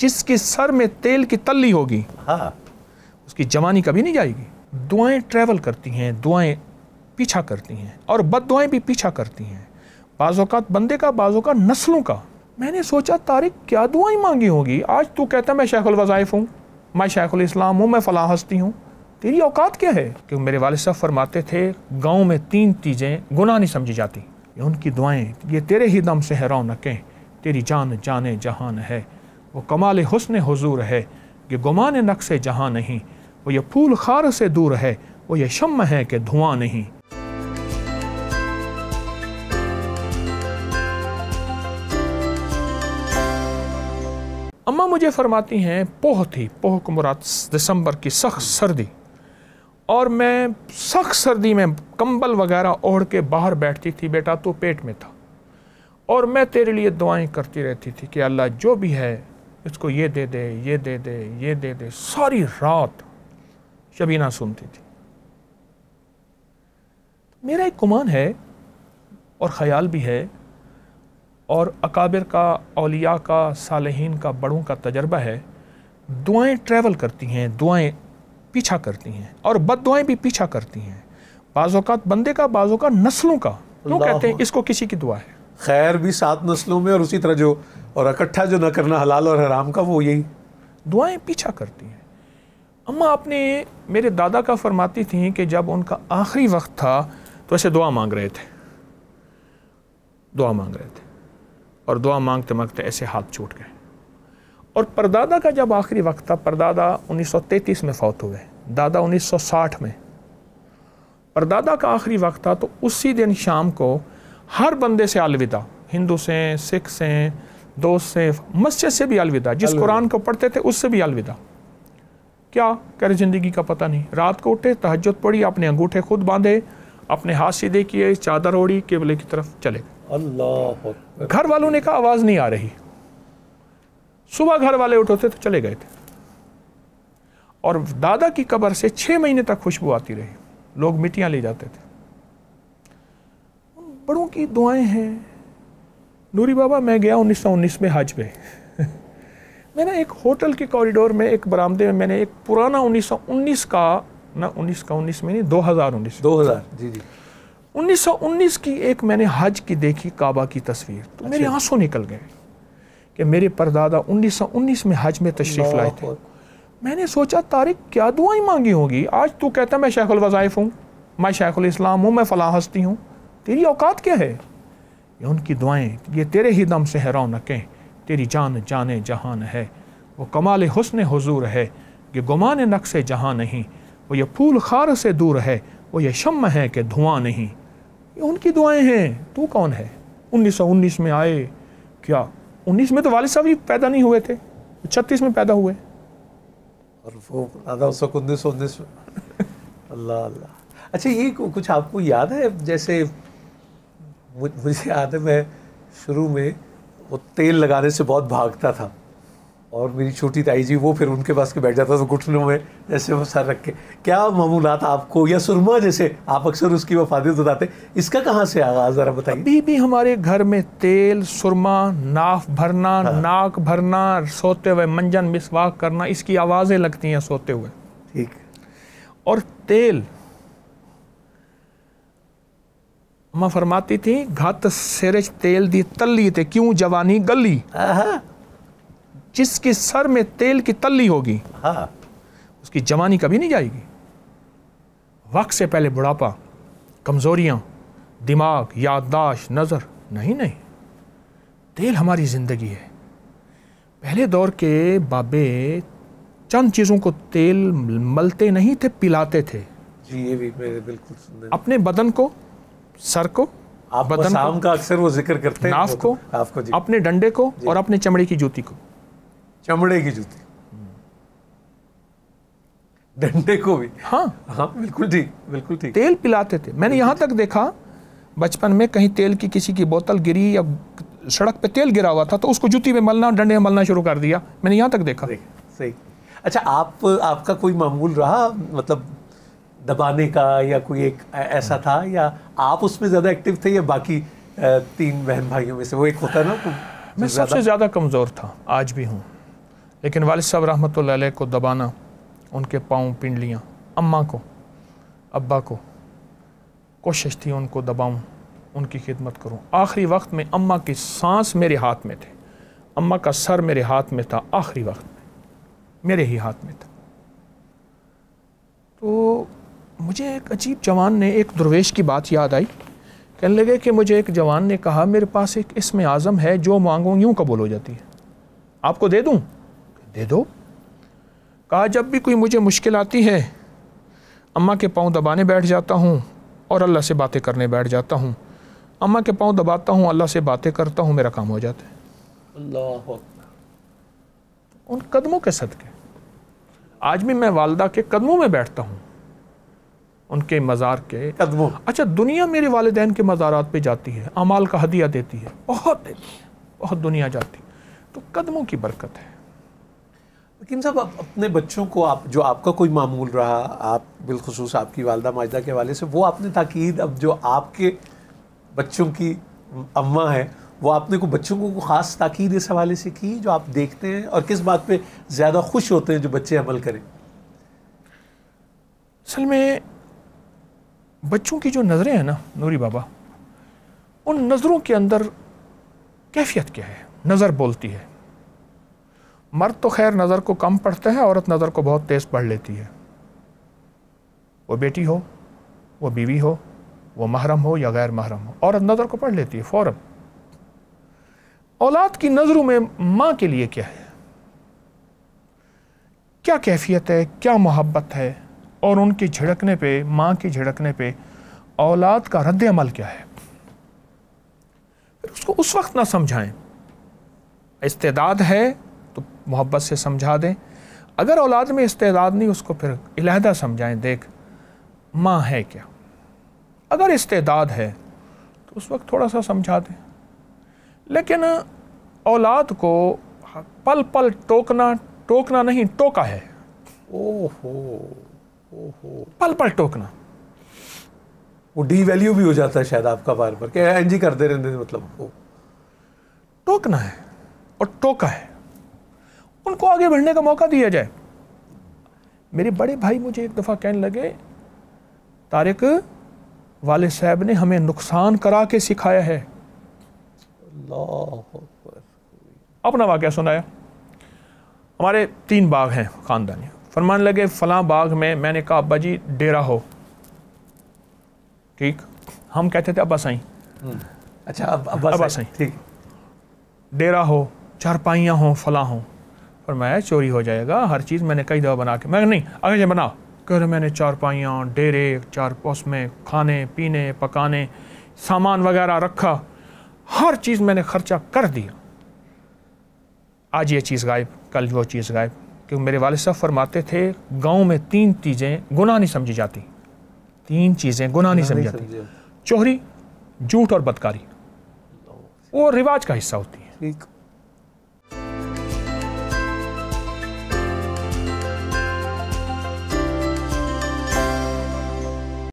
जिसके सर में तेल की तल्ली होगी हाँ उसकी जवानी कभी नहीं जाएगी दुआएं ट्रैवल करती हैं दुआएं पीछा करती हैं और बद दुआएं भी पीछा करती हैं बाज़ात बंदे का बाज़ात नस्लों का मैंने सोचा तारिक क्या दुआएं मांगी होगी आज तू कहता मैं शेख वज़ाइफ हूँ मैं शेख इस्लाम हूँ मैं फलाँ हस्ती हूँ तेरी औकात क्या है क्यों मेरे वाले साहब फरमाते थे गाँव में तीन चीज़ें गुनाह नहीं समझी जाती ये उनकी दुआएं ये तेरे ही दम से है रखें तेरी जान जाने जहान है वो कमाल हसन हजूर है ये गुमान नक्श जहाँ नहीं वो ये फूल खार से दूर है वो ये शम है कि धुआं नहीं अम्मा मुझे फरमाती हैं पोह थी पोह को मुराद दिसंबर की सख्त सर्दी और मैं सख्त सर्दी में कंबल वगैरह ओढ़ के बाहर बैठती थी बेटा तो पेट में था और मैं तेरे लिए दुआएं करती रहती थी कि अल्लाह जो भी है इसको ये दे दे ये दे दे ये दे दे सारी रात शबीना सुनती थी मेरा एक गुमान है और ख़याल भी है और अकाबिर का अलिया का सालहीन का बड़ों का तजर्बा है दुआएं ट्रैवल करती हैं दुआएं पीछा करती हैं और बद दुआएँ भी पीछा करती हैं बाज़ात बंदे का बाज़ात नस्लों का क्यों कहते हैं इसको किसी की दुआ है खैर भी सात नस्लों में और उसी तरह जो और इकट्ठा जो ना करना हलाल और हराम का वो यही दुआएं पीछा करती हैं अम्मा आपने मेरे दादा का फरमाती थी कि जब उनका आखिरी वक्त था तो ऐसे दुआ मांग रहे थे दुआ मांग रहे थे और दुआ मांगते मांगते ऐसे हाथ छूट गए और परदादा का जब आखिरी वक्त था परदादा 1933 में फौत हुए दादा 1960 में परदादा का आखिरी वक्त था तो उसी दिन शाम को हर बंदे से अलविदा हिंदू से सिख से दोस्त से मस्जिद से भी अलविदा जिस कुरान को पढ़ते थे उससे भी अलविदा क्या कह रहे ज़िंदगी का पता नहीं रात को उठे तहजद पड़ी अपने अंगूठे खुद बांधे अपने हाथ सीधे किए चादर ओढ़ी केबले की तरफ चले अल्लाह घर वालों ने कहा आवाज़ नहीं आ रही सुबह घर वाले उठे थे तो चले गए थे और दादा की कब्र से छह महीने तक खुशबू आती रही लोग मिट्टियां ले जाते थे बड़ों की दुआएं हैं नूरी बाबा मैं गया उन्नीस में हज पे मैंने एक होटल के कॉरिडोर में एक बरामदे में मैंने एक पुराना उन्नीस का ना उन्नीस का उन्नीस में नहीं दो हजार उन्नीस दो हजार जी जी उन्नीस की एक मैंने हज की देखी काबा की तस्वीर तो अच्छा। मेरे आंसू निकल गए कि मेरे परदादा उन्नीस सौ उन्नीस में हज में तशरीफ़ लाए थे मैंने सोचा तारिक क्या दुआई मांगी होगी आज तू तो कहता मैं शेख वज़ाइफ़ हूँ मैं शेख इस्लाम हूँ मैं फलाह हस्ती हूँ तेरी औकात क्या है ये उनकी दुआएं ये तेरे ही दम से हैरान रौनकें तेरी जान जाने जहान है वो कमाल हुस्न हजूर है ये गुमान नक्श जहाँ नहीं वो ये फूल खार से दूर है वो ये शम है कि धुआं नहीं ये उनकी दुआएं हैं तू कौन है 1919 में आए क्या 19 में तो वालिद साहब ही पैदा नहीं हुए थे छत्तीस में पैदा हुए और वो आधा उसको उन्नीस उन्नीस में अल्लाह अल्लाह अच्छा ये कुछ आपको याद है जैसे मुझे याद है मैं शुरू में वो तेल लगाने से बहुत भागता था और मेरी छोटी ताई जी वो फिर उनके पास के बैठ जाता था घुटनों में जैसे वो सर रख के क्या मामूलात आपको या सुरमा जैसे आप अक्सर उसकी वफादियत बताते इसका कहाँ से आगाज ज़रा बताइए अभी भी हमारे घर में तेल सुरमा नाफ भरना हाँ। नाक भरना सोते हुए मंजन मिसवाक करना इसकी आवाज़ें लगती हैं सोते हुए ठीक और तेल अम्मा फरमाती थी घात सेरज तेल दी तल्ली थे क्यों जवानी गली जिसके सर में तेल की तल्ली होगी हाँ। उसकी जवानी कभी नहीं जाएगी वक्त से पहले बुढ़ापा कमजोरियां दिमाग याददाश्त नज़र नहीं नहीं तेल हमारी ज़िंदगी है पहले दौर के बाबे चंद चीज़ों को तेल मलते नहीं थे पिलाते थे जी ये भी मेरे बिल्कुल अपने बदन को सर को आप बदन को, का अक्सर वो जिक्र करते हैं नाफ को तो आपको जी। अपने डंडे को और अपने चमड़े की जूती को चमड़े की जूती डंडे को भी हाँ हाँ बिल्कुल ठीक बिल्कुल ठीक तेल पिलाते थे मैंने यहां तक देखा बचपन में कहीं तेल की किसी की बोतल गिरी या सड़क पे तेल गिरा हुआ था तो उसको जूती में मलना डंडे में मलना शुरू कर दिया मैंने यहाँ तक देखा सही अच्छा आप आपका कोई मामूल रहा मतलब दबाने का या कोई एक ऐसा था या आप उसमें ज़्यादा एक्टिव थे या बाकी तीन बहन भाइयों में से वो एक होता ना तो मैं सबसे ज़्यादा कमज़ोर था आज भी हूँ लेकिन वाल साहब रहमत को दबाना उनके पाँव पिंडलियाँ अम्मा को अब्बा को कोशिश थी उनको दबाऊँ उनकी खिदमत करूँ आखिरी वक्त में अम्मा की सांस मेरे हाथ में थे अम्मा का सर मेरे हाथ में था आखिरी वक्त में मेरे ही हाथ में था तो मुझे एक अजीब जवान ने एक दुर्वेश की बात याद आई कहने लगे कि मुझे एक जवान ने कहा मेरे पास एक इसमें आज़म है जो मांगो यूँ कबूल हो जाती है आपको दे दूँ दे दो कहा जब भी कोई मुझे मुश्किल आती है अम्मा के पाँव दबाने बैठ जाता हूँ और अल्लाह से बातें करने बैठ जाता हूँ अम्मा के पाँव दबाता हूँ अल्लाह से बातें करता हूँ मेरा काम हो जाता है उन कदमों के सदक़े आज भी मैं वालदा के कदमों में बैठता हूँ उनके मज़ार के कदमों अच्छा दुनिया मेरे वालदेन के मज़ारात पे जाती है अमाल का हदिया देती है बहुत देती है बहुत दुनिया जाती है तो कदमों की बरकत है लेकिन साहब आप अपने बच्चों को आप जो आपका कोई मामूल रहा आप बिलखसूस आपकी वालदा माजदा के हवाले से वो आपने ताक़ीद अब जो आपके बच्चों की अम्मा है वो आपने को बच्चों को ख़ास ताक़द इस हवाले से की जो आप देखते हैं और किस बात पे ज़्यादा खुश होते हैं जो बच्चे अमल करें असल में बच्चों की जो नज़रें हैं ना नूरी बाबा उन नज़रों के अंदर कैफियत क्या है नज़र बोलती है मर्द तो खैर नज़र को कम पढ़ते हैं औरत नज़र को बहुत तेज़ पढ़ लेती है वो बेटी हो वो बीवी हो वो महरम हो या गैर महरम हो औरत नज़र को पढ़ लेती है फ़ौर औलाद की नज़रों में माँ के लिए क्या है क्या कैफियत है क्या मोहब्बत है और उनकी झिड़कने पे माँ की झिड़कने पे औलाद का रद्द अमल क्या है फिर उसको उस वक्त ना समझाएं इस्तेदाद है तो मोहब्बत से समझा दें अगर औलाद में इस्तेदाद नहीं उसको फिर इलाहदा समझाएं देख माँ है क्या अगर इस्तेदाद है तो उस वक्त थोड़ा सा समझा दें लेकिन औलाद को पल पल टोकना टोकना नहीं टोका है ओहो पल पल टोकना वो डी वैल्यू भी हो जाता है शायद आपका बार बार क्या एन जी करते रहते मतलब वो टोकना है और टोका है उनको आगे बढ़ने का मौका दिया जाए मेरे बड़े भाई मुझे एक दफ़ा कहने लगे तारिक वाले साहब ने हमें नुकसान करा के सिखाया है अपना वाक्य सुनाया हमारे तीन बाग हैं ख़ानदानी फरमान लगे फलां बाग में मैंने कहा अब्बा जी डेरा हो ठीक हम कहते थे अब्बा साई हम्म। अच्छा अब्बा अब्बा साई ठीक डेरा हो चारपाइयाँ हों फलाँ हों फरमाया चोरी हो जाएगा हर चीज़ मैंने कई दफ़ा बना के मैं नहीं अगर बना कह रहे मैंने चारपाइयाँ डेरे चार में खाने पीने पकाने सामान वगैरह रखा हर चीज़ मैंने खर्चा कर दिया आज ये चीज़ गायब कल वो चीज़ गायब क्योंकि मेरे वाल साहब फरमाते थे गाँव में तीन चीज़ें गुनाह नहीं समझी जाती तीन चीज़ें गुनाह नहीं समझी जाती चोरी झूठ और बदकारी वो रिवाज का हिस्सा होती है